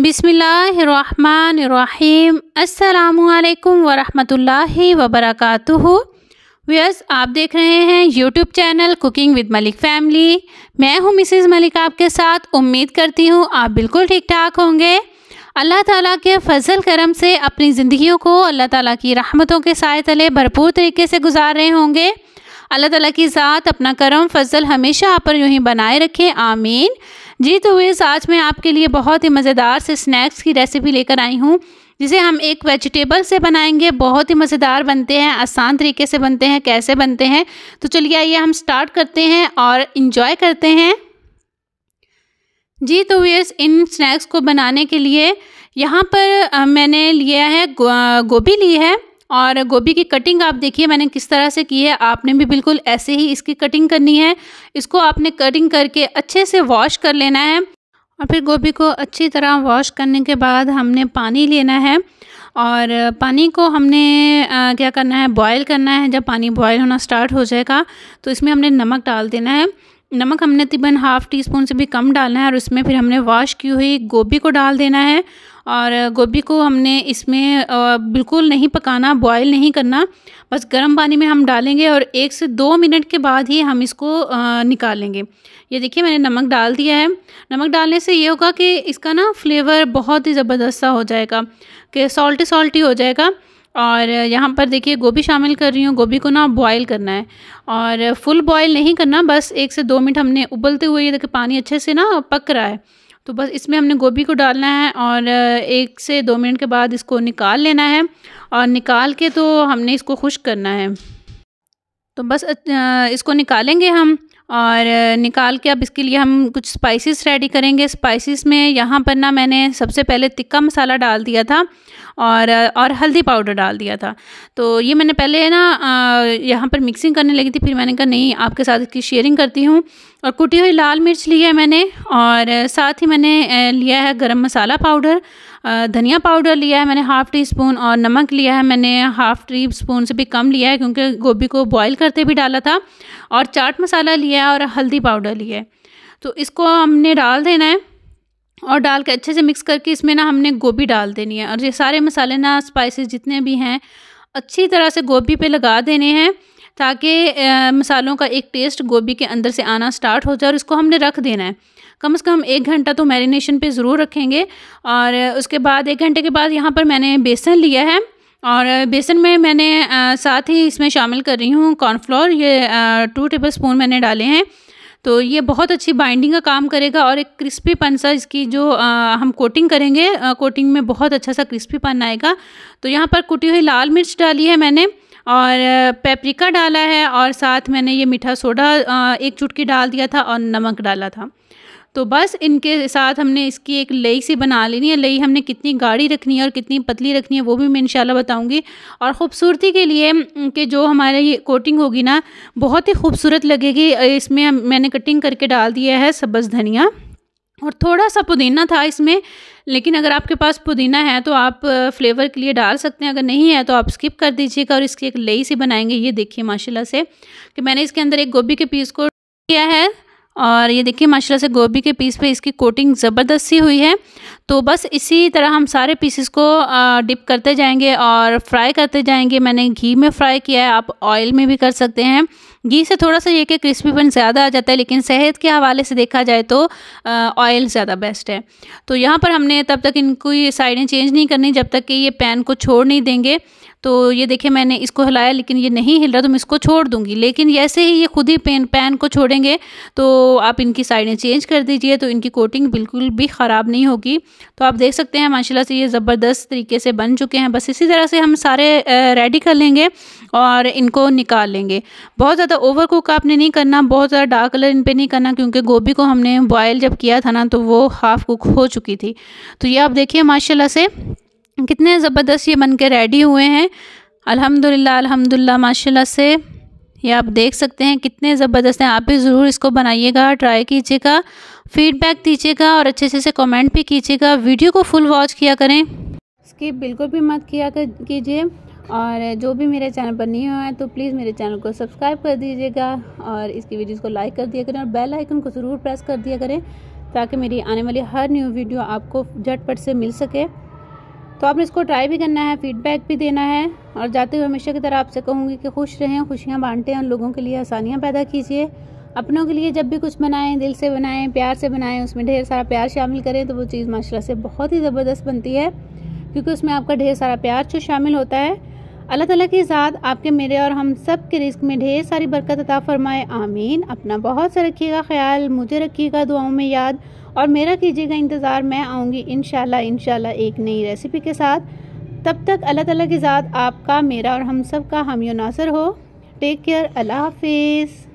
बिसमीम् अल्लाम वरहमतुल्लाहि वबरकातुहु व्यस आप देख रहे हैं YouTube channel cooking with Malik family मैं हूं मिसेस मलिक आपके साथ उम्मीद करती हूं आप बिल्कुल ठीक ठाक होंगे अल्लाह ताला के फजल करम से अपनी ज़िंदगियों को अल्लाह ताला की रहमतों के साय तले भरपूर तरीके से गुजार रहे होंगे अल्लाह ताला की ज़ात अपना करम फजल हमेशा आप पर यूँ ही बनाए रखें आमीन जी तो वेस आज मैं आपके लिए बहुत ही मज़ेदार से स्नैक्स की रेसिपी लेकर आई हूँ जिसे हम एक वेजिटेबल से बनाएंगे बहुत ही मज़ेदार बनते हैं आसान तरीके से बनते हैं कैसे बनते हैं तो चलिए आइए हम स्टार्ट करते हैं और इन्जॉय करते हैं जी तो वेस इन स्नैक्स को बनाने के लिए यहाँ पर मैंने लिया है गोभी ली है और गोभी की कटिंग आप देखिए मैंने किस तरह से की है आपने भी बिल्कुल ऐसे ही इसकी कटिंग करनी है इसको आपने कटिंग करके अच्छे से वॉश कर लेना है और फिर गोभी को अच्छी तरह वॉश करने के बाद हमने पानी लेना है और पानी को हमने आ, क्या करना है बॉयल करना है जब पानी बॉयल होना स्टार्ट हो जाएगा तो इसमें हमने नमक डाल देना है नमक हमने तकरीबन हाफ़ टी स्पून से भी कम डालना है और उसमें फिर हमने वॉश की हुई गोभी को डाल देना है और गोभी को हमने इसमें बिल्कुल नहीं पकाना बॉयल नहीं करना बस गर्म पानी में हम डालेंगे और एक से दो मिनट के बाद ही हम इसको निकालेंगे ये देखिए मैंने नमक डाल दिया है नमक डालने से ये होगा कि इसका ना फ्लेवर बहुत ही ज़बरदस्त सा हो जाएगा कि सॉल्टी सॉल्टी हो जाएगा और यहाँ पर देखिए गोभी शामिल कर रही हूँ गोभी को ना बॉयल करना है और फुल बॉयल नहीं करना बस एक से दो मिनट हमने उबलते हुए ये देखिए पानी अच्छे से ना पक रहा है तो बस इसमें हमने गोभी को डालना है और एक से दो मिनट के बाद इसको निकाल लेना है और निकाल के तो हमने इसको खुश करना है तो बस इसको निकालेंगे हम और निकाल के अब इसके लिए हम कुछ स्पाइसेस रेडी करेंगे स्पाइसेस में यहाँ पर ना मैंने सबसे पहले तिक्का मसाला डाल दिया था और और हल्दी पाउडर डाल दिया था तो ये मैंने पहले ना यहाँ पर मिक्सिंग करने लगी थी फिर मैंने कहा नहीं आपके साथ इसकी शेयरिंग करती हूँ और कुटी हुई लाल मिर्च ली है मैंने और साथ ही मैंने लिया है गर्म मसाला पाउडर धनिया पाउडर लिया है मैंने हाफ़ टी स्पून और नमक लिया है मैंने हाफ़ टी स्पून से भी कम लिया है क्योंकि गोभी को बॉईल करते भी डाला था और चाट मसाला लिया है और हल्दी पाउडर लिया है तो इसको हमने डाल देना है और डाल के अच्छे से मिक्स करके इसमें ना हमने गोभी डाल देनी है और ये सारे मसाले ना स्पाइसेस जितने भी हैं अच्छी तरह से गोभी पे लगा देने हैं ताकि मसालों का एक टेस्ट गोभी के अंदर से आना स्टार्ट हो जाए और इसको हमने रख देना है कम से कम एक घंटा तो मैरिनेशन पे ज़रूर रखेंगे और उसके बाद एक घंटे के बाद यहाँ पर मैंने बेसन लिया है और बेसन में मैंने साथ ही इसमें शामिल कर रही हूँ कॉर्नफ्लोर ये टू टेबल स्पून मैंने डाले हैं तो ये बहुत अच्छी बाइंडिंग का काम करेगा और एक क्रिस्पी पन सा इसकी जो आ, हम कोटिंग करेंगे आ, कोटिंग में बहुत अच्छा सा क्रिस्पी पन आएगा तो यहाँ पर कुटी हुई लाल मिर्च डाली है मैंने और पेपरिका डाला है और साथ मैंने ये मीठा सोडा एक चुटकी डाल दिया था और नमक डाला था तो बस इनके साथ हमने इसकी एक लई सी बना लेनी है लई हमने कितनी गाढ़ी रखनी है और कितनी पतली रखनी है वो भी मैं इंशाल्लाह बताऊंगी और ख़ूबसूरती के लिए कि जो हमारे ये कोटिंग होगी ना बहुत ही खूबसूरत लगेगी इसमें मैंने कटिंग करके डाल दिया है सब्ज़ धनिया और थोड़ा सा पुदीना था इसमें लेकिन अगर आपके पास पुदीना है तो आप फ्लेवर के लिए डाल सकते हैं अगर नहीं है तो आप स्किप कर दीजिएगा और इसकी एक लई सी बनाएंगे ये देखिए माशाल्लाह से कि मैंने इसके अंदर एक गोभी के पीस को किया है और ये देखिए माशाल्लाह से गोभी के पीस पे इसकी कोटिंग ज़बरदस्त सी हुई है तो बस इसी तरह हम सारे पीसेस को डिप करते जाएंगे और फ्राई करते जाएंगे मैंने घी में फ्राई किया है आप ऑयल में भी कर सकते हैं घी से थोड़ा सा ये कि क्रिस्पीपन ज़्यादा आ जाता है लेकिन सेहत के हवाले से देखा जाए तो ऑयल ज़्यादा बेस्ट है तो यहाँ पर हमने तब तक इनको ये साइडें चेंज नहीं करनी जब तक कि ये पैन को छोड़ नहीं देंगे तो ये देखिए मैंने इसको हिलाया लेकिन ये नहीं हिल रहा तो मैं इसको छोड़ दूंगी लेकिन ऐसे ही ये खुद ही पेन पैन को छोड़ेंगे तो आप इनकी साइडें चेंज कर दीजिए तो इनकी कोटिंग बिल्कुल भी ख़राब नहीं होगी तो आप देख सकते हैं माशाला से ये ज़बरदस्त तरीके से बन चुके हैं बस इसी तरह से हम सारे रेडी कर लेंगे और इनको निकाल लेंगे बहुत ज़्यादा ओवर कुक आपने नहीं करना बहुत ज़्यादा डार्क कलर इन पर नहीं करना क्योंकि गोभी को हमने बॉयल जब किया था ना तो वो हाफ़ कुक हो चुकी थी तो ये आप देखिए माशाला से कितने ज़बरदस्त ये बन के रेडी हुए हैं अल्हम्दुलिल्लाह अल्हम्दुलिल्लाह माशाल्लाह से ये आप देख सकते हैं कितने ज़बरदस्त हैं आप भी ज़रूर इसको बनाइएगा ट्राई कीजिएगा फीडबैक दीजिएगा और अच्छे से कमेंट भी कीजिएगा वीडियो को फुल वॉच किया करें स्किप बिल्कुल भी मत किया कीजिए और जो भी मेरे चैनल पर नहीं हुआ है तो प्लीज़ मेरे चैनल को सब्सक्राइब कर दीजिएगा और इसकी वीडियोस को लाइक कर दिया करें और बेल आइकन को ज़रूर प्रेस कर दिया करें ताकि मेरी आने वाली हर न्यू वीडियो आपको झटपट से मिल सके तो आपने इसको ट्राई भी करना है फीडबैक भी देना है और जाते हुए हमेशा की तरह आपसे कहूँगी कि खुश रहें खुशियाँ बांटें और लोगों के लिए आसानियाँ पैदा कीजिए अपनों के लिए जब भी कुछ बनाएं दिल से बनाएं प्यार से बनाएं उसमें ढेर सारा प्यार शामिल करें तो वो चीज़ माशाल्लाह से बहुत ही ज़बरदस्त बनती है क्योंकि उसमें आपका ढेर सारा प्यार जो शामिल होता है अल्लाह ताला की ज़ात आपके मेरे और हम सब के रिस्क में ढेर सारी बरकत अता फरमाए आमीन अपना बहुत सा रखिएगा ख्याल मुझे रखिएगा दुआओं में याद और मेरा कीजिएगा इंतज़ार मैं आऊँगी इन शाला एक नई रेसिपी के साथ तब तक अल्लाह ताला की ज़ात आपका मेरा और हम सब का हम नासर हो टेक केयर अल्लाह हाफिज़